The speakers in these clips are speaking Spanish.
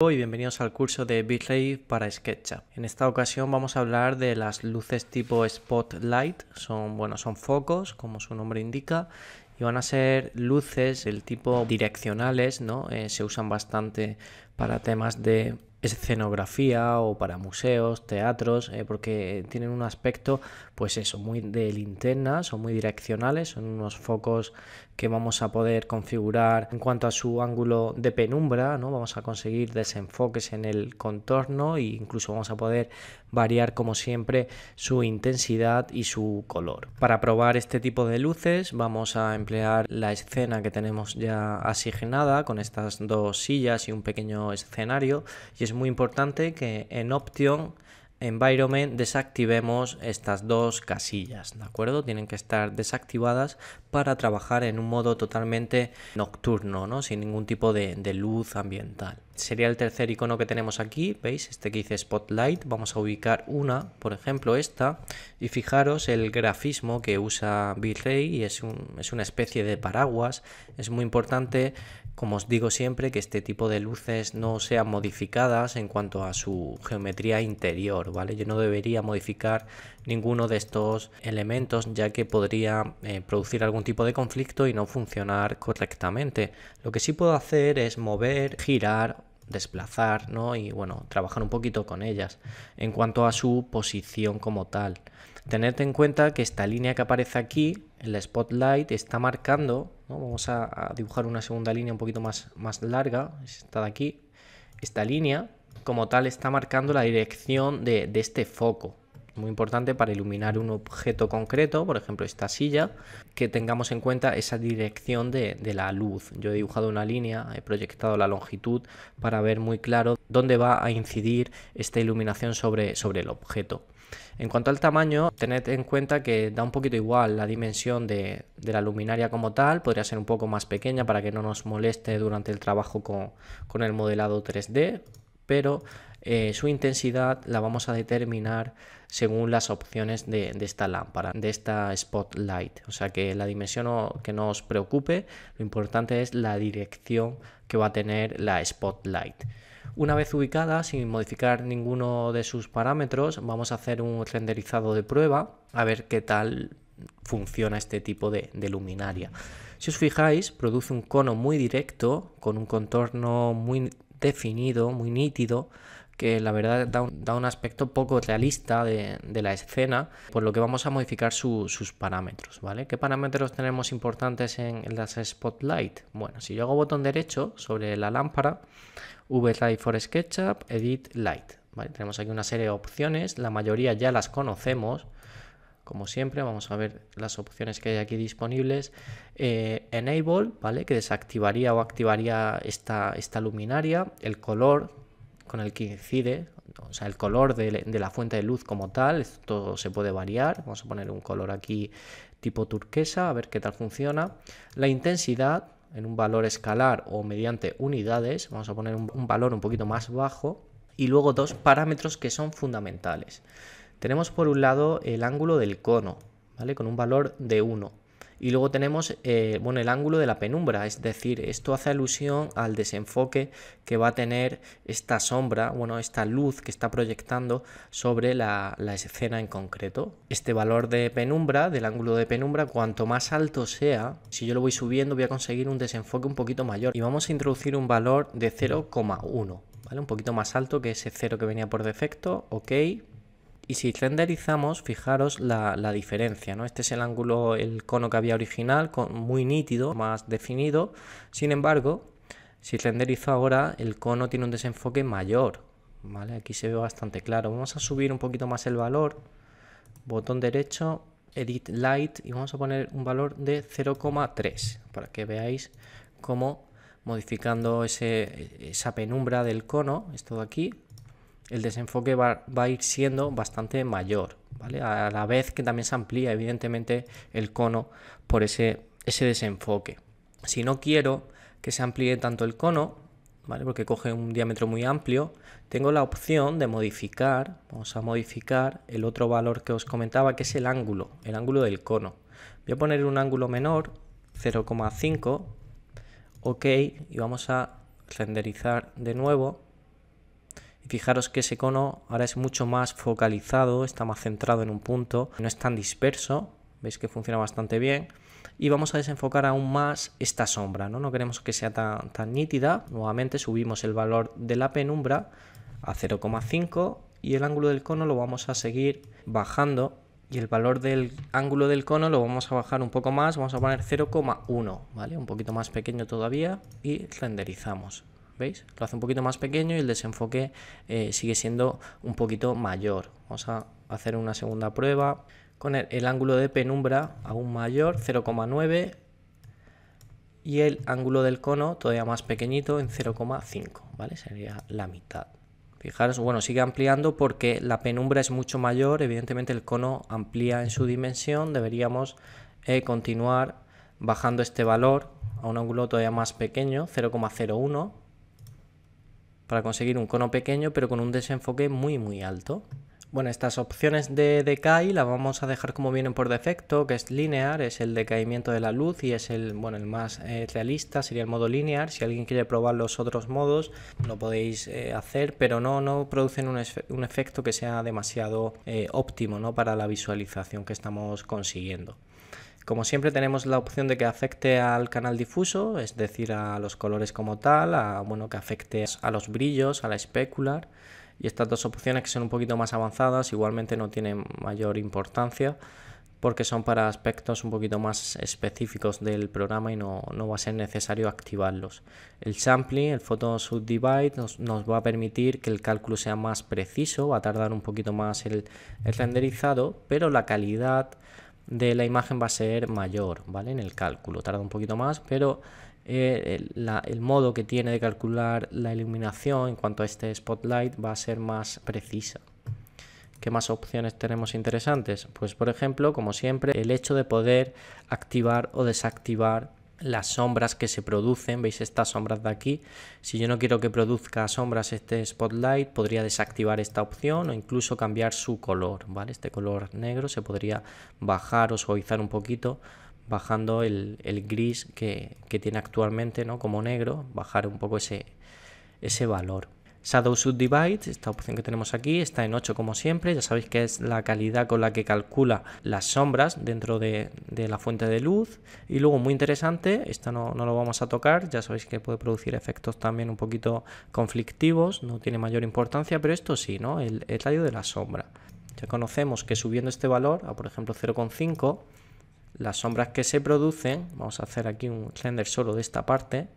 y bienvenidos al curso de Bitley para SketchUp. En esta ocasión vamos a hablar de las luces tipo Spotlight, son, bueno, son focos como su nombre indica y van a ser luces del tipo direccionales, ¿no? Eh, se usan bastante para temas de escenografía o para museos, teatros, eh, porque tienen un aspecto, pues eso, muy de linterna son muy direccionales, son unos focos que vamos a poder configurar en cuanto a su ángulo de penumbra, ¿no? Vamos a conseguir desenfoques en el contorno e incluso vamos a poder variar como siempre su intensidad y su color. Para probar este tipo de luces vamos a emplear la escena que tenemos ya asignada con estas dos sillas y un pequeño escenario y es muy importante que en Option environment desactivemos estas dos casillas, ¿de acuerdo? Tienen que estar desactivadas para trabajar en un modo totalmente nocturno, ¿no? Sin ningún tipo de, luz ambiental. Sería el tercer icono que tenemos aquí, ¿veis? Este que dice Spotlight, vamos a ubicar una, por ejemplo esta, y fijaros el grafismo que usa Virrey y es, es una especie de paraguas. Es muy importante como os digo siempre, que este tipo de luces no sean modificadas en cuanto a su geometría interior, ¿vale? Yo no debería modificar ninguno de estos elementos ya que podría eh, producir algún tipo de conflicto y no funcionar correctamente. Lo que sí puedo hacer es mover, girar desplazar, ¿no? Y bueno, trabajar un poquito con ellas en cuanto a su posición como tal. Tened en cuenta que esta línea que aparece aquí el spotlight está marcando, vamos a, dibujar una segunda línea un poquito más, más larga, esta de aquí, esta línea como tal está marcando la dirección de, este foco, muy importante para iluminar un objeto concreto, por ejemplo esta silla, que tengamos en cuenta esa dirección de, de, la luz. Yo he dibujado una línea, he proyectado la longitud para ver muy claro dónde va a incidir esta iluminación sobre, sobre el objeto. En cuanto al tamaño, tened en cuenta que da un poquito igual la dimensión de, la luminaria como tal, podría ser un poco más pequeña para que no nos moleste durante el trabajo con, el modelado 3D, pero eh, su intensidad la vamos a determinar según las opciones de, esta lámpara, de esta spotlight. O sea que la dimensión que no os preocupe, lo importante es la dirección que va a tener la spotlight. Una vez ubicada, sin modificar ninguno de sus parámetros, vamos a hacer un renderizado de prueba a ver qué tal funciona este tipo de, luminaria. Si os fijáis, produce un cono muy directo, con un contorno muy definido, muy nítido, que la verdad da un, aspecto poco realista de, la escena, por lo que vamos a modificar sus parámetros, ¿vale? ¿Qué parámetros tenemos importantes en, las Spotlight? Bueno, si yo hago botón derecho sobre la lámpara, V light for SketchUp, Edit Light, Tenemos aquí una serie de opciones, la mayoría ya las conocemos, como siempre, vamos a ver las opciones que hay aquí disponibles. Eh, enable, ¿vale? Que desactivaría o activaría esta, esta luminaria. El color, con el que incide, o sea, el color de, la fuente de luz como tal, esto se puede variar, vamos a poner un color aquí tipo turquesa, a ver qué tal funciona, la intensidad en un valor escalar o mediante unidades, vamos a poner un, un valor un poquito más bajo, y luego dos parámetros que son fundamentales. Tenemos por un lado el ángulo del cono, ¿vale? Con un valor de 1. Y luego tenemos eh, bueno, el ángulo de la penumbra, es decir, esto hace alusión al desenfoque que va a tener esta sombra, bueno, esta luz que está proyectando sobre la, escena en concreto. Este valor de penumbra, del ángulo de penumbra, cuanto más alto sea, si yo lo voy subiendo voy a conseguir un desenfoque un poquito mayor. Y vamos a introducir un valor de 0,1. ¿Vale? Un poquito más alto que ese 0 que venía por defecto, ok. Y si renderizamos, fijaros la, diferencia, ¿no? Este es el ángulo, el cono que había original, con, muy nítido, más definido. Sin embargo, si renderizo ahora, el cono tiene un desenfoque mayor, ¿vale? Aquí se ve bastante claro. Vamos a subir un poquito más el valor. Botón derecho, Edit Light, y vamos a poner un valor de 0,3, para que veáis cómo modificando esa penumbra del cono, esto de aquí, el desenfoque va, a ir siendo bastante mayor, ¿vale? A la vez que también se amplía, evidentemente, el cono por ese, ese desenfoque. Si no quiero que se amplíe tanto el cono, ¿vale? Porque coge un diámetro muy amplio, tengo la opción de modificar, vamos a modificar el otro valor que os comentaba, que es el ángulo, el ángulo del cono. Voy a poner un ángulo menor, 0,5, ok, y vamos a renderizar de nuevo Fijaros que ese cono ahora es mucho más focalizado, está más centrado en un punto, no es tan disperso, veis que funciona bastante bien. Y vamos a desenfocar aún más esta sombra, ¿no? No queremos que sea tan, tan nítida. Nuevamente subimos el valor de la penumbra a 0,5 y el ángulo del cono lo vamos a seguir bajando y el valor del ángulo del cono lo vamos a bajar un poco más, vamos a poner 0,1, ¿vale? Un poquito más pequeño todavía y renderizamos. ¿veis? Lo hace un poquito más pequeño y el desenfoque eh, sigue siendo un poquito mayor. Vamos a hacer una segunda prueba con el, ángulo de penumbra aún mayor, 0,9 y el ángulo del cono todavía más pequeñito en 0,5, ¿vale? Sería la mitad. Fijaros, bueno, sigue ampliando porque la penumbra es mucho mayor, evidentemente el cono amplía en su dimensión, deberíamos eh, continuar bajando este valor a un ángulo todavía más pequeño, 0,01, para conseguir un cono pequeño pero con un desenfoque muy muy alto. Bueno, estas opciones de decay las vamos a dejar como vienen por defecto, que es linear, es el decaimiento de la luz y es el, bueno, el más eh, realista, sería el modo linear. Si alguien quiere probar los otros modos, lo podéis eh, hacer, pero no, no producen un, efecto que sea demasiado eh, óptimo ¿no? para la visualización que estamos consiguiendo. Como siempre tenemos la opción de que afecte al canal difuso, es decir, a los colores como tal, a, bueno, que afecte a los brillos, a la especular. Y estas dos opciones que son un poquito más avanzadas igualmente no tienen mayor importancia porque son para aspectos un poquito más específicos del programa y no, va a ser necesario activarlos. El sampling, el photo subdivide, nos, va a permitir que el cálculo sea más preciso, va a tardar un poquito más el renderizado, pero la calidad de la imagen va a ser mayor, ¿vale? En el cálculo, tarda un poquito más, pero eh, el, el, modo que tiene de calcular la iluminación en cuanto a este spotlight va a ser más precisa. ¿Qué más opciones tenemos interesantes? Pues por ejemplo, como siempre, el hecho de poder activar o desactivar las sombras que se producen, veis estas sombras de aquí, si yo no quiero que produzca sombras este spotlight, podría desactivar esta opción o incluso cambiar su color, ¿vale? Este color negro se podría bajar o suavizar un poquito bajando el, gris que, que, tiene actualmente, ¿no? Como negro, bajar un poco ese, ese valor. Shadow Subdivide, esta opción que tenemos aquí, está en 8 como siempre, ya sabéis que es la calidad con la que calcula las sombras dentro de, la fuente de luz. Y luego, muy interesante, esta no, lo vamos a tocar, ya sabéis que puede producir efectos también un poquito conflictivos, no tiene mayor importancia, pero esto sí, ¿no? El, el radio de la sombra. Ya conocemos que subiendo este valor a, por ejemplo, 0,5, las sombras que se producen, vamos a hacer aquí un render solo de esta parte,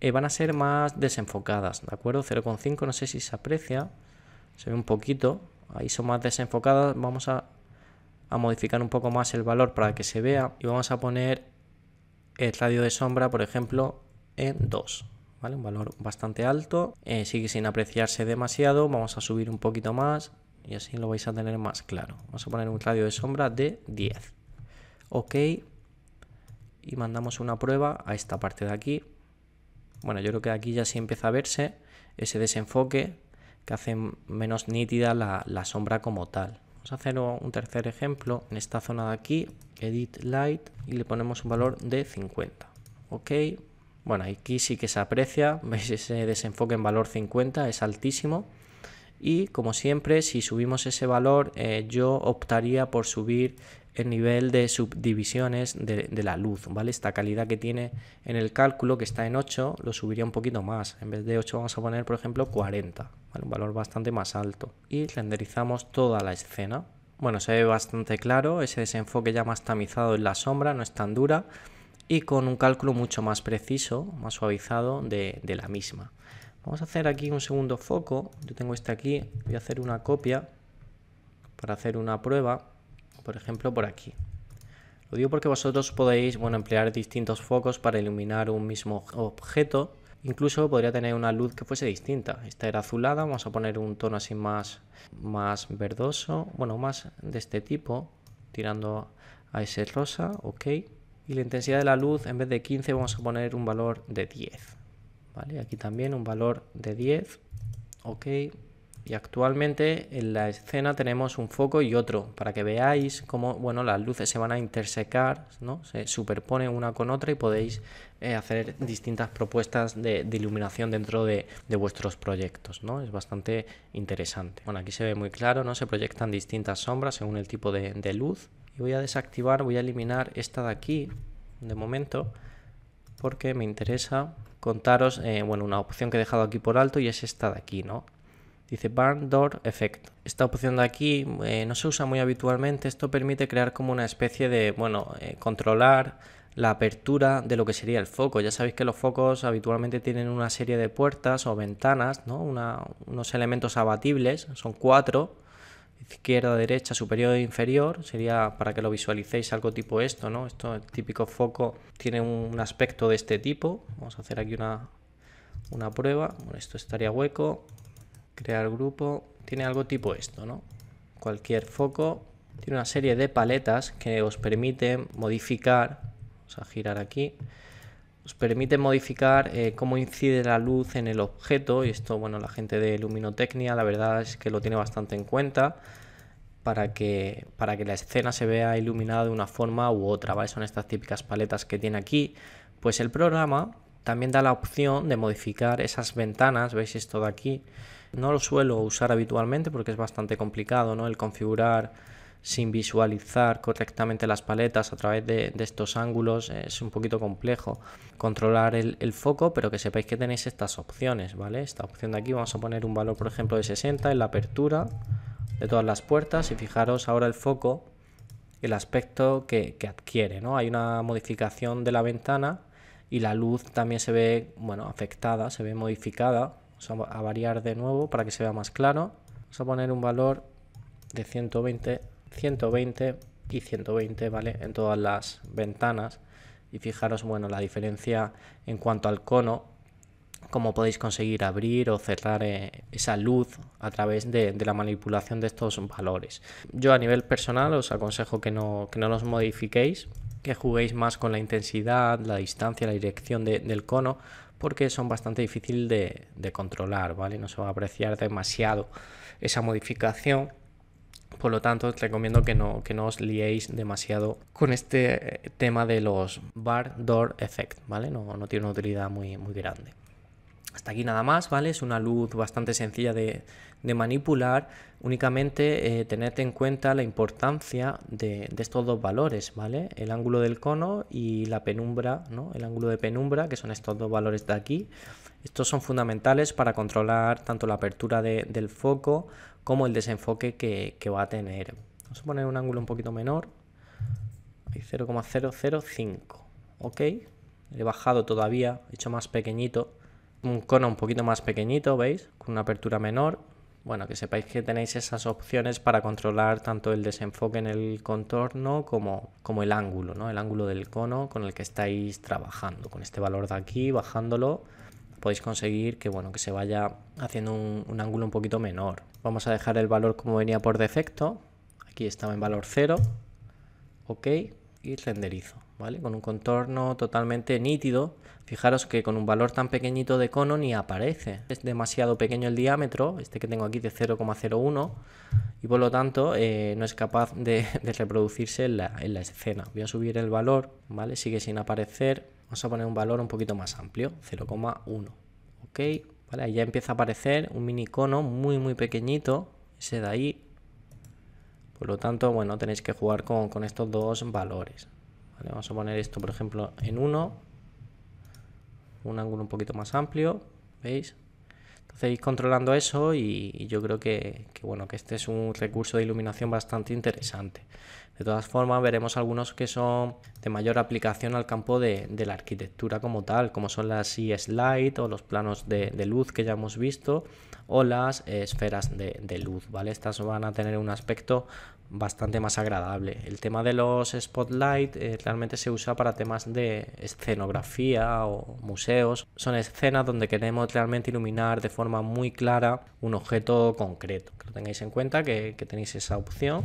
eh, van a ser más desenfocadas, ¿de acuerdo? 0,5, no sé si se aprecia, se ve un poquito, ahí son más desenfocadas, vamos a, modificar un poco más el valor para que se vea y vamos a poner el radio de sombra, por ejemplo, en 2, ¿vale? Un valor bastante alto, eh, sigue sin apreciarse demasiado, vamos a subir un poquito más y así lo vais a tener más claro. Vamos a poner un radio de sombra de 10. Ok. Y mandamos una prueba a esta parte de aquí. Bueno, yo creo que aquí ya sí empieza a verse ese desenfoque que hace menos nítida la, sombra como tal. Vamos a hacer un tercer ejemplo en esta zona de aquí, Edit Light, y le ponemos un valor de 50. Ok, bueno, aquí sí que se aprecia, veis ese desenfoque en valor 50, es altísimo. Y como siempre, si subimos ese valor, eh, yo optaría por subir el nivel de subdivisiones de, la luz, ¿vale? Esta calidad que tiene en el cálculo, que está en 8, lo subiría un poquito más. En vez de 8 vamos a poner, por ejemplo, 40, Un valor bastante más alto. Y renderizamos toda la escena. Bueno, se ve bastante claro, ese desenfoque ya más tamizado en la sombra, no es tan dura. Y con un cálculo mucho más preciso, más suavizado de, de la misma. Vamos a hacer aquí un segundo foco. Yo tengo este aquí, voy a hacer una copia para hacer una prueba por ejemplo por aquí. Lo digo porque vosotros podéis bueno, emplear distintos focos para iluminar un mismo objeto. Incluso podría tener una luz que fuese distinta. Esta era azulada, vamos a poner un tono así más, más verdoso, bueno, más de este tipo, tirando a ese rosa, ok. Y la intensidad de la luz, en vez de 15, vamos a poner un valor de 10. ¿Vale? Aquí también un valor de 10, ok. Y actualmente en la escena tenemos un foco y otro, para que veáis cómo bueno, las luces se van a intersecar, ¿no? se superponen una con otra y podéis eh, hacer distintas propuestas de, iluminación dentro de, vuestros proyectos. ¿no? Es bastante interesante. Bueno, aquí se ve muy claro, ¿no? se proyectan distintas sombras según el tipo de, luz. Y voy a desactivar, voy a eliminar esta de aquí, de momento, porque me interesa contaros eh, bueno, una opción que he dejado aquí por alto y es esta de aquí, ¿no? Dice Barn Door Effect. Esta opción de aquí eh, no se usa muy habitualmente. Esto permite crear como una especie de, bueno, eh, controlar la apertura de lo que sería el foco. Ya sabéis que los focos habitualmente tienen una serie de puertas o ventanas, ¿no? unos elementos abatibles, son cuatro, izquierda, derecha, superior e inferior. Sería para que lo visualicéis algo tipo esto, ¿no? Esto, el típico foco tiene un aspecto de este tipo. Vamos a hacer aquí una, una prueba. Bueno, esto estaría hueco crear grupo, tiene algo tipo esto, ¿no? Cualquier foco tiene una serie de paletas que os permiten modificar, vamos a girar aquí, os permite modificar eh, cómo incide la luz en el objeto y esto, bueno, la gente de luminotecnia la verdad es que lo tiene bastante en cuenta para que, para que la escena se vea iluminada de una forma u otra, ¿vale? Son estas típicas paletas que tiene aquí. Pues el programa también da la opción de modificar esas ventanas, ¿veis esto de aquí? No lo suelo usar habitualmente porque es bastante complicado, ¿no? El configurar sin visualizar correctamente las paletas a través de, estos ángulos es un poquito complejo. Controlar el, foco, pero que sepáis que tenéis estas opciones, ¿vale? Esta opción de aquí vamos a poner un valor, por ejemplo, de 60 en la apertura de todas las puertas y fijaros ahora el foco, el aspecto que, adquiere, ¿no? Hay una modificación de la ventana y la luz también se ve, bueno, afectada, se ve modificada Vamos a variar de nuevo para que se vea más claro. Vamos a poner un valor de 120, 120 y 120, ¿vale? En todas las ventanas. Y fijaros, bueno, la diferencia en cuanto al cono, cómo podéis conseguir abrir o cerrar eh, esa luz a través de, la manipulación de estos valores. Yo a nivel personal os aconsejo que no, que no los modifiquéis, que juguéis más con la intensidad, la distancia, la dirección del cono, porque son bastante difícil de, controlar, ¿vale? No se va a apreciar demasiado esa modificación. Por lo tanto, os recomiendo que no, que no os liéis demasiado con este eh, tema de los bar door effect, ¿vale? No, no tiene una utilidad muy, muy grande. Hasta aquí nada más, ¿vale? Es una luz bastante sencilla de, manipular, únicamente eh, en cuenta la importancia de, estos dos valores, ¿vale? El ángulo del cono y la penumbra, ¿no? El ángulo de penumbra, que son estos dos valores de aquí. Estos son fundamentales para controlar tanto la apertura del foco como el desenfoque que, va a tener. Vamos a poner un ángulo un poquito menor, 0,005, ¿ok? he bajado todavía, he hecho más pequeñito un cono un poquito más pequeñito, ¿veis? Con una apertura menor. Bueno, que sepáis que tenéis esas opciones para controlar tanto el desenfoque en el contorno como, como el ángulo, ¿no? El ángulo del cono con el que estáis trabajando. Con este valor de aquí, bajándolo, podéis conseguir que, bueno, que se vaya haciendo un, un ángulo un poquito menor. Vamos a dejar el valor como venía por defecto. Aquí estaba en valor 0. Ok. Y renderizo. ¿vale? Con un contorno totalmente nítido. Fijaros que con un valor tan pequeñito de cono ni aparece. Es demasiado pequeño el diámetro, este que tengo aquí de 0,01, y por lo tanto eh, no es capaz de, reproducirse en la, escena. Voy a subir el valor, ¿vale? Sigue sin aparecer. Vamos a poner un valor un poquito más amplio, 0,1. ¿Ok? ¿Vale? Ahí ya empieza a aparecer un mini cono muy, muy pequeñito, ese de ahí. Por lo tanto, bueno, tenéis que jugar con, con estos dos valores vamos a poner esto, por ejemplo, en 1. Un ángulo un poquito más amplio, ¿veis? Entonces ir controlando eso y, yo creo que, bueno, que este es un recurso de iluminación bastante interesante. De todas formas, veremos algunos que son de mayor aplicación al campo de, la arquitectura como tal, como son las e-slide o los planos de, luz que ya hemos visto o las esferas de, luz, ¿vale? Estas van a tener un aspecto bastante más agradable. El tema de los spotlight eh, realmente se usa para temas de escenografía o museos. Son escenas donde queremos realmente iluminar de forma muy clara un objeto concreto. Que lo tengáis en cuenta, que tenéis esa opción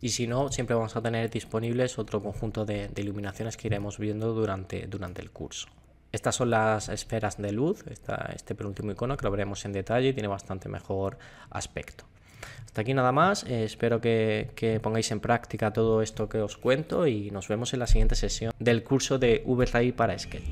y si no, siempre vamos a tener disponibles otro conjunto de, iluminaciones que iremos viendo durante, durante el curso. Estas son las esferas de luz, este penúltimo icono que lo veremos en detalle y tiene bastante mejor aspecto. Hasta aquí nada más, eh, espero que, pongáis en práctica todo esto que os cuento y nos vemos en la siguiente sesión del curso de V-Ray para Sketch.